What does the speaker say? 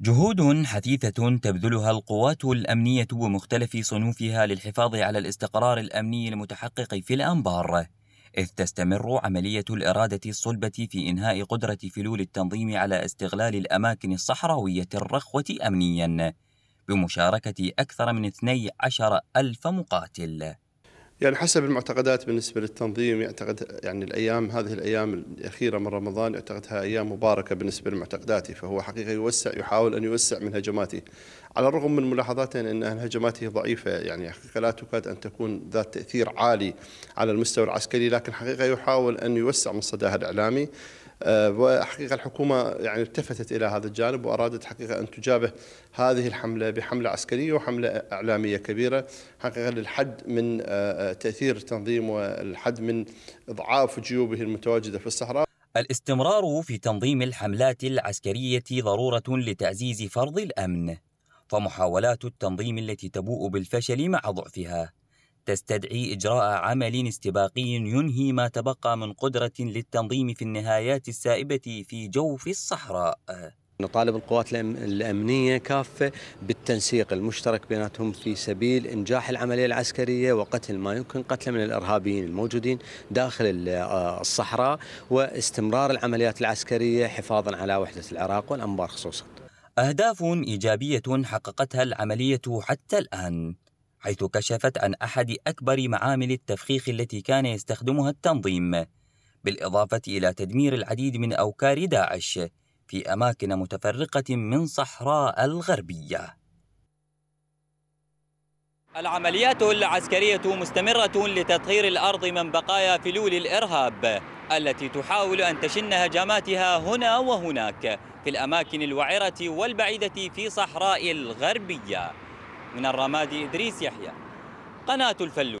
جهود حثيثة تبذلها القوات الأمنية بمختلف صنوفها للحفاظ على الاستقرار الأمني المتحقق في الأنبار، إذ تستمر عملية الإرادة الصلبة في إنهاء قدرة فلول التنظيم على استغلال الأماكن الصحراوية الرخوة أمنياً، بمشاركة أكثر من 12 ألف مقاتل. يعني حسب المعتقدات بالنسبه للتنظيم يعتقد يعني الايام هذه الايام الاخيره من رمضان يعتقدها ايام مباركه بالنسبه لمعتقداته فهو حقيقه يوسع يحاول ان يوسع من هجماته على الرغم من ملاحظاته ان هجماته ضعيفه يعني حقيقه لا تكاد ان تكون ذات تاثير عالي على المستوى العسكري لكن حقيقه يحاول ان يوسع من صداها الاعلامي آه، وحقيقة الحكومة يعني التفتت إلى هذا الجانب وأرادت حقيقة أن تجابه هذه الحملة بحملة عسكرية وحملة إعلامية كبيرة حقيقة للحد من آه، آه، تأثير التنظيم والحد من إضعاف جيوبه المتواجدة في الصحراء الاستمرار في تنظيم الحملات العسكرية ضرورة لتعزيز فرض الأمن فمحاولات التنظيم التي تبوء بالفشل مع ضعفها تستدعي إجراء عمل استباقي ينهي ما تبقى من قدرة للتنظيم في النهايات السائبة في جوف الصحراء نطالب القوات الأمنية كافة بالتنسيق المشترك بيناتهم في سبيل إنجاح العملية العسكرية وقتل ما يمكن قتله من الإرهابيين الموجودين داخل آه، الصحراء واستمرار العمليات العسكرية حفاظا على وحدة العراق والأنبار خصوصا أهداف إيجابية حققتها العملية حتى الآن حيث كشفت عن أحد أكبر معامل التفخيخ التي كان يستخدمها التنظيم بالإضافة إلى تدمير العديد من أوكار داعش في أماكن متفرقة من صحراء الغربية العمليات العسكرية مستمرة لتطهير الأرض من بقايا فلول الإرهاب التي تحاول أن تشن هجماتها هنا وهناك في الأماكن الوعرة والبعيدة في صحراء الغربية من الرمادي إدريس يحيى قناة الفلو